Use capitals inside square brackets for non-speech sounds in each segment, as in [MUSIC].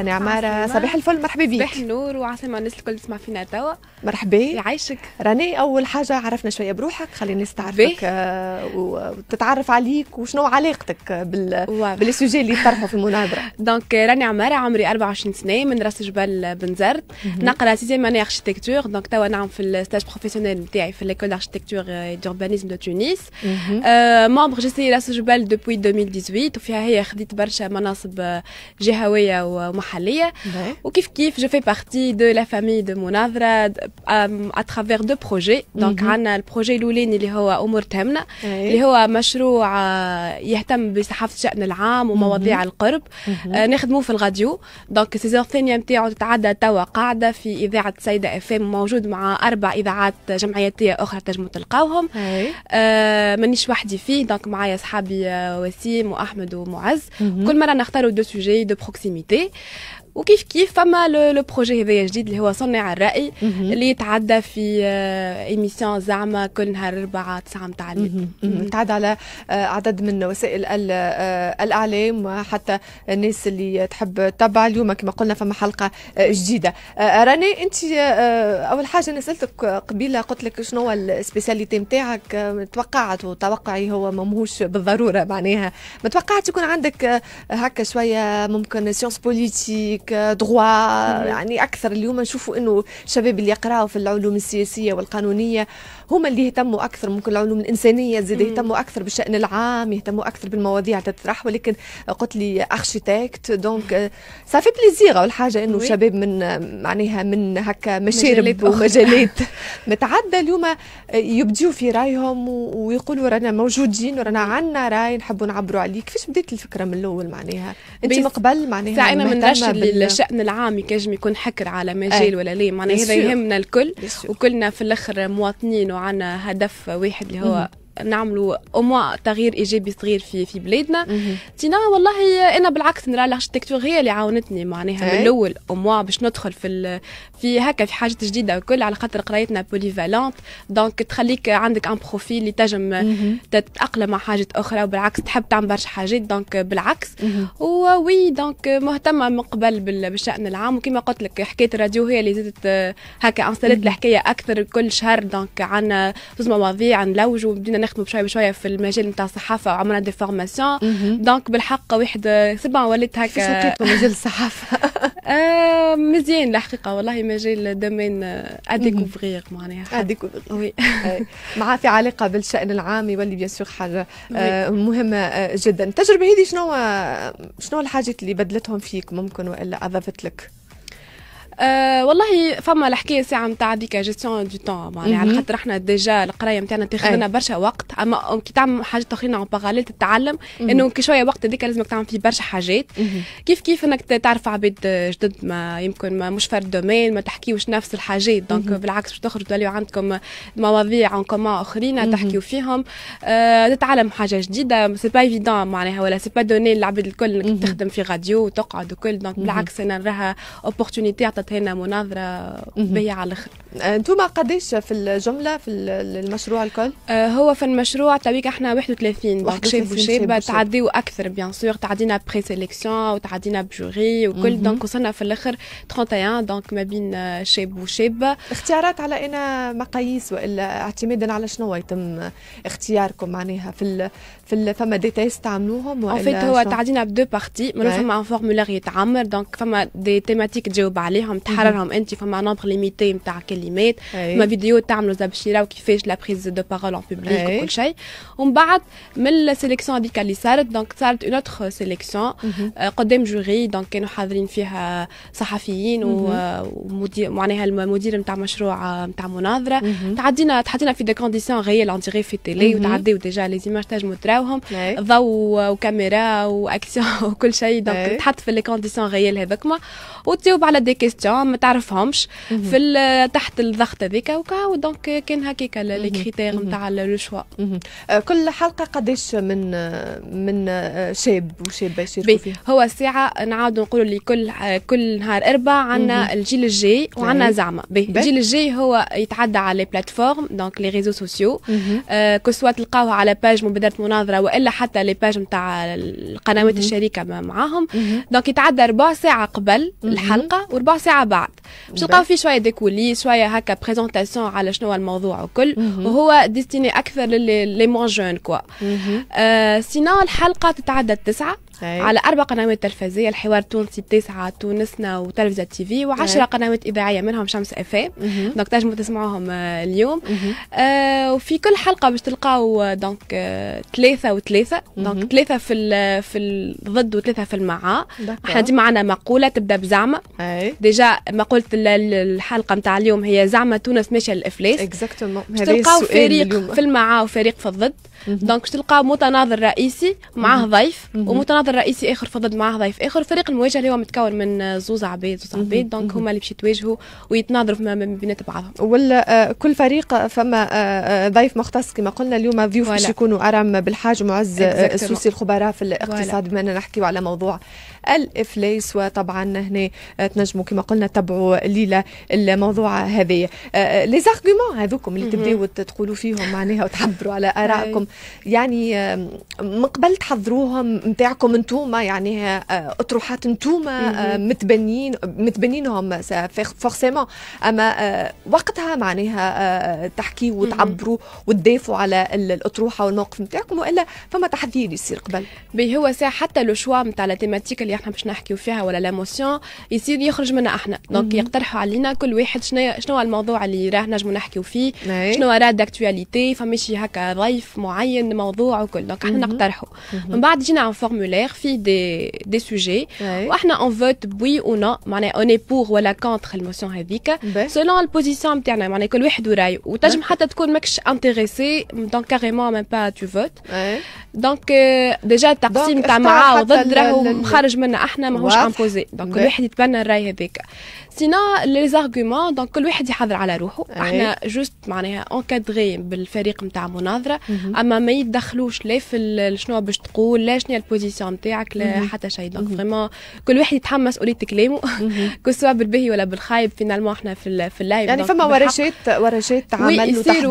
انا عماره صباح الفل مرحبا بك صباح النور وعسلامة الناس الكل تسمع فينا توا مرحبا يعيشك راني اول حاجه عرفنا شويه بروحك خلي الناس تعرفك آه، وتتعرف عليك وشنو علاقتك بال بالسوجي اللي [LAUGHS] طرحه في المناظره دونك euh, راني عماره عمري 24 سنه من راس جبل بنزرت نقرا سيزيام اني اركيتكتور دونك توا نعم في الستاج بروفيسيونيل نتاعي في ليكول اركيتكتور دوربانيزم دو تونس ممبر جيسي سي راس جبل دوبوي 2018 وفيها هي خديت برشا مناصب آه، جهويه ومحليه المحليه وكيف كيف جو في بارتي دو لا فامي دو مناظره ترافير دو بروجي دونك عندنا البروجي الاولاني اللي هو امور تهمنا اللي هو مشروع يهتم بصحافه الشان العام ومواضيع القرب نخدموه في الغاديو دونك السيزون ثانيه نتاعو تتعدى توا قاعده في اذاعه سيده اف ام موجود مع اربع اذاعات جمعياتيه اخرى تنجمو تلقاوهم آه، مانيش وحدي فيه دونك معايا صحابي آه، وسيم واحمد ومعز mhm. كل مره نختاروا دو سوجي دو بروكسيميتي وكيف كيف فما لو بروجي هذايا جديد اللي هو صنع الراي اللي يتعدى في ايميسيون آه، زعما كل نهار اربعه تسعه متاع يتعدى على آه، عدد من وسائل آه، الاعلام وحتى الناس اللي تحب تتبع اليوم كما قلنا فما حلقه جديده راني انت اول حاجه انا سالتك قبيله قلت لك شنو هو السبيساليتي نتاعك توقعت وتوقعي هو ماهوش بالضروره معناها ما توقعتش يكون عندك هكا شويه ممكن سيونس بوليتيك عندك دغوا يعني اكثر اليوم نشوفوا انه الشباب اللي يقراوا في العلوم السياسيه والقانونيه هما اللي يهتموا اكثر ممكن العلوم الانسانيه زاد يهتموا اكثر بالشان العام يهتموا اكثر بالمواضيع تطرح ولكن قلت لي اركيتكت دونك صافي بليزيغ حاجه انه شباب من معناها من هكا مشارب ومجالات [LAUGHS] متعدده اليوم يبديوا في رايهم ويقولوا رانا موجودين ورانا عندنا راي نحبوا نعبروا عليه كيفاش بديت الفكره من الاول معناها انت من قبل معناها من رش الشأن العام ينجم يكون حكر على مجال ولا لا معناها هذا يهمنا الكل وكلنا في الاخر مواطنين وعنا هدف واحد اللي هو نعملوا موا تغيير ايجابي صغير في في بلادنا تينا والله انا بالعكس نرى الاركتكتور هي اللي عاونتني معناها من إيه. الاول موا باش ندخل في في هكا في حاجات جديده وكل على خاطر قرايتنا بوليفالونت دونك تخليك عندك ان بروفيل اللي تنجم تتاقلم مع حاجه اخرى وبالعكس تحب تعمل برشا حاجات دونك بالعكس وي دونك مهتمه من قبل بالشان العام وكما قلت لك حكايه الراديو هي اللي زادت هكا انسلت الحكايه اكثر كل شهر دونك عندنا زوز مواضيع نلوجوا بدينا نخدموا بشويه بشويه في المجال نتاع الصحافه وعملنا دي فورماسيون دونك بالحق واحد سبع ولدت هكا في مجال الصحافه [LAUGHS] آه، مزيان الحقيقه والله مجال دومين اديكوفغيغ آه، معناها [LAUGHS] مع في علاقه بالشان العام يولي بيان سور حاجه آه، مهمه جدا التجربه هذه شنو شنو الحاجات اللي بدلتهم فيك ممكن والا اضافت لك أه والله فما الحكايه ساعه نتاع هذيك جيستيون دو تون معناها على خاطر احنا ديجا القرايه نتاعنا تاخذ لنا برشا وقت اما كي تعمل حاجات اخرين اون باغاليل تتعلم انه كي شويه وقت هذيك لازمك تعمل فيه برشا حاجات كيف كيف انك تعرف عباد جدد ما يمكن ما مش فرد دومين ما تحكيوش نفس الحاجات دونك بالعكس باش تخرجوا توليو عندكم مواضيع اون كومون اخرين تحكيو فيهم أه، تتعلم حاجه جديده سي با ايفيدون معناها ولا سي با دوني للعباد الكل انك تخدم في راديو وتقعد وكل دونك بالعكس انا نراها اوبورتونيتي عطات هنا مناظره بيا على الاخر آه، انتم قديش في الجمله في المشروع الكل؟ آه، هو في المشروع تويك احنا 31 دونك شاب وشابه تعديو اكثر بيان سور تعدينا بري سيليكسيون وتعدينا بجوري وكل دونك وصلنا في الاخر 31 دونك ما بين شاب وشابه اختيارات على انا مقاييس والا اعتمادا على شنو يتم اختياركم معناها في ال في ال فما دي تيست تعملوهم والا هو تعدينا بدو بارتي معناها فما ان فورمولير يتعمر دونك فما دي تيماتيك تجاوب عليهم نتاعهم تحررهم انت فما نومبر ليميتي نتاع كلمات فما فيديو تعملوا زبشيره وكيفاش لا بريز دو بارول اون بوبليك وكل شيء ومن بعد من السيليكسيون هذيك اللي صارت دونك صارت اون اوتر سيليكسيون قدام جوري دونك كانوا حاضرين فيها صحفيين ومدير معناها المدير نتاع مشروع نتاع آه، مناظره تعدينا تحطينا في دي كونديسيون غيال اون في تيلي وتعديو ديجا لي زيماج تنجموا تراوهم ضوء وكاميرا واكسيون [LAUGHS] وكل شيء دونك تحط في لي كونديسيون غيال ما وتجاوب على دي كيستيون زيتيون ما تعرفهمش في تحت الضغط هذاك وكا دونك كان هكاك لي كريتير نتاع لو شوا كل حلقه قداش من من آه، شاب وشابه يشاركوا فيها هو ساعه نعاود نقولوا لي كل كل نهار اربع عندنا الجيل الجاي وعندنا زعما الجيل الجاي هو يتعدى على لي بلاتفورم دونك لي ريزو سوسيو كسوا تلقاوه على باج مبادره مناظره والا حتى لي باج نتاع القنوات الشريكه معاهم دونك يتعدى ربع ساعه قبل الحلقه وربع ساعه ساعه بعد باش تلقاو فيه شويه ديكولي شويه هكا بريزونطاسيون على شنو الموضوع وكل وهو ديستيني اكثر للي مون جون كوا آه سينو الحلقه تتعدى التسعه أي. طيب. على اربع قنوات تلفزيه الحوار التونسي التاسعه تونسنا وتلفزه تي في وعشرة طيب. قنوات اذاعيه منهم شمس اف دونك تنجموا تسمعوهم اليوم آه وفي كل حلقه باش تلقاو دونك ثلاثه وثلاثه دونك ثلاثه في في الضد وثلاثه في المعا احنا ديما معنا مقوله تبدا بزعمه ديجا مقوله الحلقه نتاع اليوم هي زعمه تونس ماشيه للافلاس اكزاكتومون تلقاو فريق في المعا وفريق في الضد دونك تلقاو متناظر رئيسي معاه ضيف ومتناظر المناظر رئيسي اخر فضل معاه ضيف اخر فريق المواجهه اللي هو متكون من زوز عبيد زوز عبيد دونك هما اللي باش يتواجهوا ويتناظروا فيما بينات بعضهم ولا آه، كل فريق فما آه، آه، ضيف مختص كما قلنا اليوم ضيوف باش يكونوا ارام بالحاج معز السوسي الخبراء في الاقتصاد بما اننا نحكيو على موضوع الافلاس وطبعا هنا تنجموا كما قلنا تبعوا ليله الموضوع هذايا لي زارغومون هذوكم اللي تبداو تقولوا فيهم معناها وتعبروا على ارائكم يعني من قبل تحضروهم نتاعكم انتوما يعني آه، اطروحات انتوما آه، متبنين متبنينهم آه، فورسيمون اما وقتها معناها تحكي وتعبروا وتدافعوا على الاطروحه والموقف نتاعكم والا فما تحذير يصير قبل بي هو ساعه حتى لو شوا نتاع لا تيماتيك اللي احنا باش نحكيو فيها ولا لاموسيون يصير يخرج منا احنا دونك يقترحوا علينا كل واحد شنو شنو الموضوع اللي راه نجمو نحكيو فيه نعم. شنو راه داكتواليتي فماشي هكا ضيف معين موضوع وكل دونك احنا نقترحوا من بعد جينا عن فورمولير des, des sujets. Ouais. on vote oui ou non. on est pour ou la contre la motion radicale. Ben. Selon la position, on est le pour ou la contre. Ou tu es intéressé, donc carrément, même pas tu votes. دونك ديجا التقسيم تاع معاه وضد راهو خارج منا احنا ماهوش امبوزي دونك الواحد يتبنى الراي هذاك سينا لي زارغومون دونك كل واحد يحضر على روحه احنا جوست معناها اونكادغي بالفريق نتاع مناظره mhm. اما ما يتدخلوش لا في شنو باش تقول لا شنو البوزيسيون نتاعك لا mhm. حتى شيء دونك فريمون mhm. كل واحد يتحمس مسؤوليه [LAUGHS] كلامه كو سوا بالباهي ولا بالخايب فينالمون احنا في في اللايف يعني فما ورشات ورشات عمل وتحضير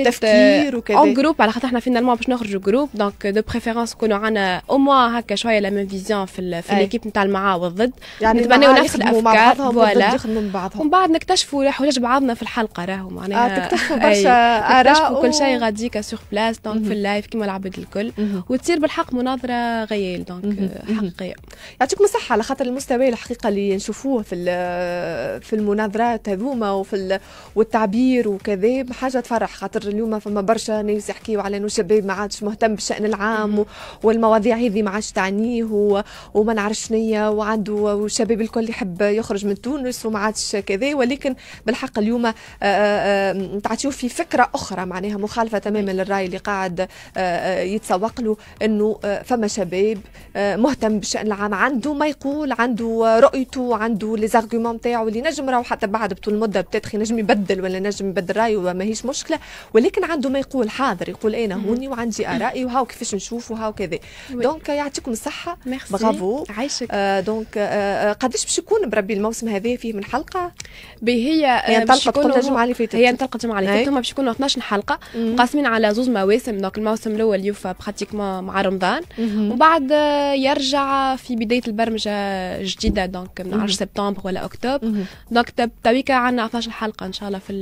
وتفكير آه، وكذا اون جروب على خاطر احنا فينالمون باش نخرجوا جروب دونك دونك دو بريفيرونس نكونوا عندنا او موا هكا شويه لا ميم فيزيون في, في ليكيب نتاع المعا والضد يعني نتبناو نفس الافكار فوالا ومن بعض ومن بعد نكتشفوا حوايج بعضنا في الحلقه راهو معناها آه تكتشفوا برشا اراء وكل شيء غاديك سور بلاس دونك في اللايف كيما العباد الكل وتصير بالحق مناظره غيال دونك حقيقيه يعطيكم الصحه على خاطر المستوى الحقيقه اللي نشوفوه في في المناظرات هذوما وفي والتعبير وكذا حاجه تفرح خاطر اليوم فما برشا ناس يحكيوا على انه الشباب ما عادش مهتم بالشان الامن العام والمواضيع هذه ما عادش تعنيه وما نعرفش وعنده والشباب الكل يحب يخرج من تونس وما عادش كذا ولكن بالحق اليوم آه، آه، تعطيو في فكره اخرى معناها مخالفه تماما للراي اللي قاعد آه، يتسوق له انه فما شباب مهتم بالشان العام عنده ما يقول عنده رؤيته عنده لي زارغومون نتاعو اللي نجم راهو حتى بعد طول المده بتاتخ ينجم يبدل ولا نجم يبدل رايه وما هيش مشكله ولكن عنده ما يقول حاضر يقول انا هوني وعندي ارائي وهاو كيفاش نشوفوها وكذا دونك euh, يعطيكم الصحه برافو عايشك آه دونك آه قداش باش يكون بربي الموسم هذا فيه من حلقه هي آه، انطلقت قلت الجمعه اللي فاتت هي انطلقت الجمعه اللي فاتت هما باش يكونوا 12 حلقه مقسمين على زوز مواسم دونك الموسم الاول يوفى براتيكمون مع رمضان وبعد آه، يرجع في بدايه البرمجه جديده دونك من 10 سبتمبر ولا اكتوبر دونك تويكا عندنا 12 حلقه ان شاء الله في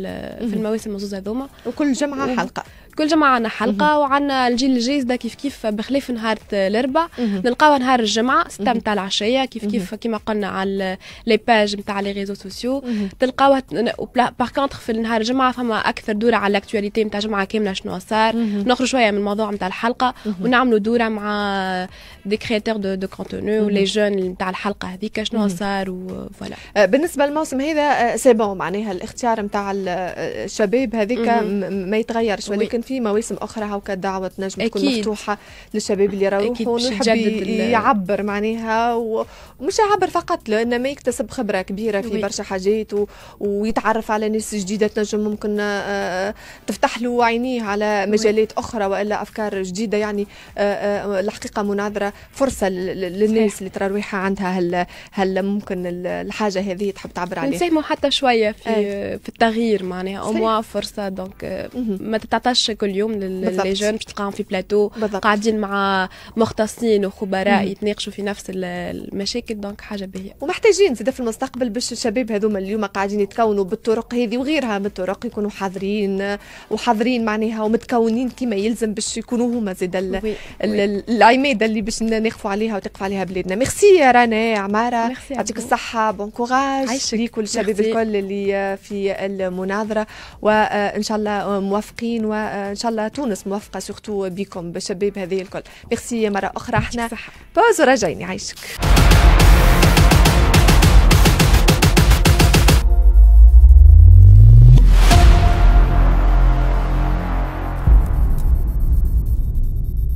في المواسم الزوز هذوما وكل جمعه حلقه كل جمعه عنا حلقه وعنا الجيل ده كيف كيف بخلاف نهار الاربعاء نلقاو نهار الجمعه ستة نتاع العشيه كيف كيف كيما قلنا على لي باج نتاع لي ريزو سوسيو تلقاوها باغ كونتخ في نهار الجمعه فما اكثر دوره على الاكتواليتي نتاع جمعه كامله شنو صار نخرج شويه من الموضوع نتاع الحلقه ونعملوا دوره مع دي كرياتور دو دو ولي جون نتاع الحلقه هذيك شنو صار وفوالا أه، بالنسبه للموسم هذا سي أه، بون معناها الاختيار نتاع أه، الشباب هذيك ما يتغيرش ولكن في مواسم اخرى هاوكا الدعوه تنجم تكون مفتوحه للشباب اللي يروحوا ونحب يعبر معناها ومش يعبر فقط ما يكتسب خبره كبيره في برشا حاجات و... ويتعرف على ناس جديده تنجم ممكن آه، آه، تفتح له عينيه على مجالات اخرى والا افكار جديده يعني آه، الحقيقه مناظره فرصه للناس اللي ترى روحها عندها هل هل ممكن الحاجه هذه تحب تعبر عليها نساهموا حتى شويه في إيه. في التغيير معناها او فرصه دونك ما تتعطاش برشا كل يوم لي جون باش تلقاهم في بلاتو قاعدين مع مختصين وخبراء يتناقشوا في نفس المشاكل دونك حاجه باهيه ومحتاجين زاد في المستقبل باش الشباب هذوما اليوم قاعدين يتكونوا بالطرق هذه وغيرها من الطرق يكونوا حاضرين وحاضرين معناها ومتكونين كما يلزم باش يكونوا هما زاد العماده اللي باش نخفوا عليها وتقف عليها بلادنا ميرسي يا رنا عماره يعطيك الصحه بون كوراج لكل الشباب الكل اللي في المناظره وان شاء الله موافقين و ان شاء الله تونس موفقه سورتو بكم بالشباب هذه الكل ميرسي مره اخرى احنا بوز وراجعين يعيشك